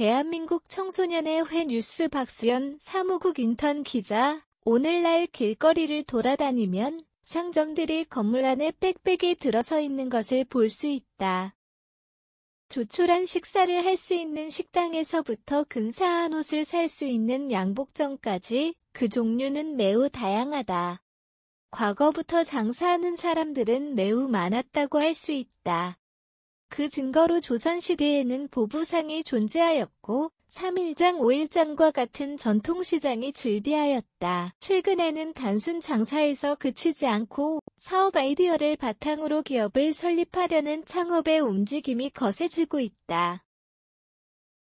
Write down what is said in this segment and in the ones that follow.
대한민국 청소년의 회 뉴스 박수연 사무국 인턴 기자 오늘날 길거리를 돌아다니면 상점들이 건물 안에 빽빽이 들어서 있는 것을 볼 수 있다. 조촐한 식사를 할 수 있는 식당에서부터 근사한 옷을 살 수 있는 양복점까지 그 종류는 매우 다양하다. 과거부터 장사하는 사람들은 매우 많았다고 할 수 있다. 그 증거로 조선시대에는 보부상이 존재하였고 3일장 5일장과 같은 전통시장이 즐비하였다. 최근에는 단순 장사에서 그치지 않고 사업 아이디어를 바탕으로 기업을 설립하려는 창업의 움직임이 거세지고 있다.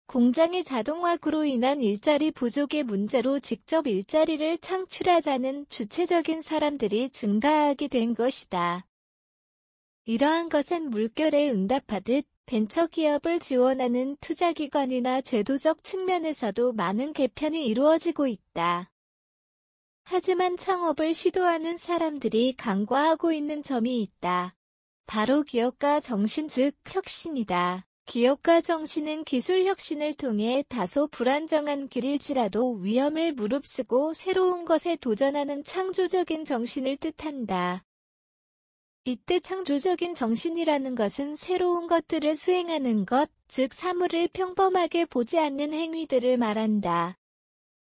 공장의 자동화로 인한 일자리 부족의 문제로 직접 일자리를 창출하자는 주체적인 사람들이 증가하게 된 것이다. 이러한 것은 물결에 응답하듯 벤처기업을 지원하는 투자기관이나 제도적 측면에서도 많은 개편이 이루어지고 있다. 하지만 창업을 시도하는 사람들이 간과하고 있는 점이 있다. 바로 기업가 정신 즉 혁신이다. 기업가 정신은 기술 혁신을 통해 다소 불안정한 길일지라도 위험을 무릅쓰고 새로운 것에 도전하는 창조적인 정신을 뜻한다. 이때 창조적인 정신이라는 것은 새로운 것들을 수행하는 것, 즉 사물을 평범하게 보지 않는 행위들을 말한다.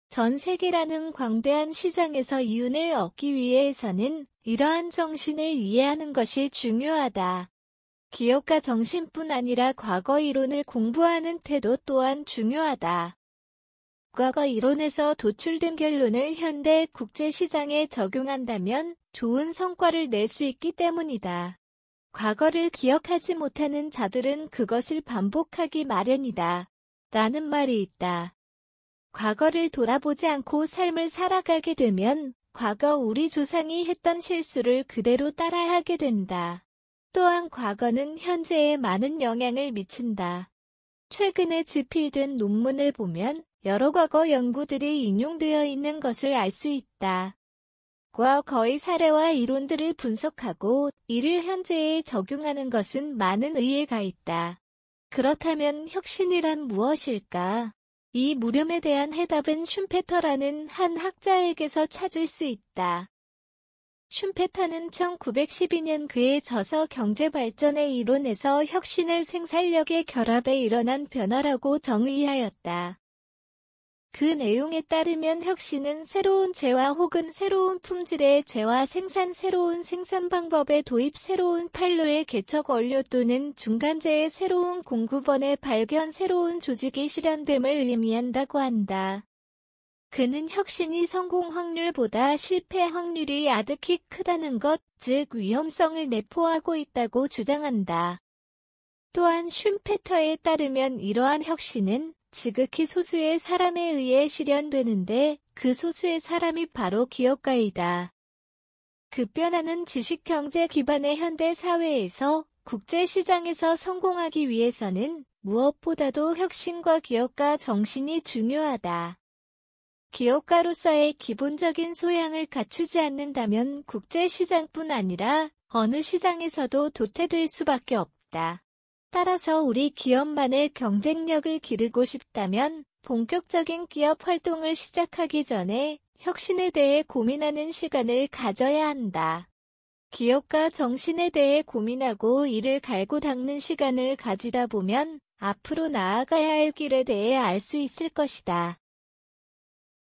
전 세계라는 광대한 시장에서 이윤을 얻기 위해서는 이러한 정신을 이해하는 것이 중요하다. 기업가 정신뿐 아니라 과거 이론을 공부하는 태도 또한 중요하다. 과거 이론에서 도출된 결론을 현대 국제시장에 적용한다면 좋은 성과를 낼 수 있기 때문이다. 과거를 기억하지 못하는 자들은 그것을 반복하기 마련이다. 라는 말이 있다. 과거를 돌아보지 않고 삶을 살아가게 되면 과거 우리 조상이 했던 실수를 그대로 따라하게 된다. 또한 과거는 현재에 많은 영향을 미친다. 최근에 집필된 논문을 보면 여러 과거 연구들이 인용되어 있는 것을 알 수 있다. 과거의 사례와 이론들을 분석하고 이를 현재에 적용하는 것은 많은 의의가 있다. 그렇다면 혁신이란 무엇일까? 이 물음에 대한 해답은 슌페터라는 한 학자에게서 찾을 수 있다. 슌페터는 1912년 그의 저서 경제발전의 이론에서 혁신을 생산력의 결합에 일어난 변화라고 정의하였다. 그 내용에 따르면 혁신은 새로운 재화 혹은 새로운 품질의 재화 생산 새로운 생산 방법의 도입 새로운 판로의 개척 원료 또는 중간재의 새로운 공급원의 발견 새로운 조직이 실현됨을 의미한다고 한다. 그는 혁신이 성공 확률보다 실패 확률이 아득히 크다는 것, 즉 위험성을 내포하고 있다고 주장한다. 또한 슌페터에 따르면 이러한 혁신은 지극히 소수의 사람에 의해 실현되는데 그 소수의 사람이 바로 기업가이다. 급변하는 그 지식경제 기반의 현대 사회에서 국제시장에서 성공하기 위해서는 무엇보다도 혁신과 기업가 정신이 중요하다. 기업가로서의 기본적인 소양을 갖추지 않는다면 국제시장뿐 아니라 어느 시장에서도 도태될 수밖에 없다. 따라서 우리 기업만의 경쟁력을 기르고 싶다면 본격적인 기업 활동을 시작하기 전에 혁신에 대해 고민하는 시간을 가져야 한다. 기업과 정신에 대해 고민하고 이를 갈고 닦는 시간을 가지다 보면 앞으로 나아가야 할 길에 대해 알 수 있을 것이다.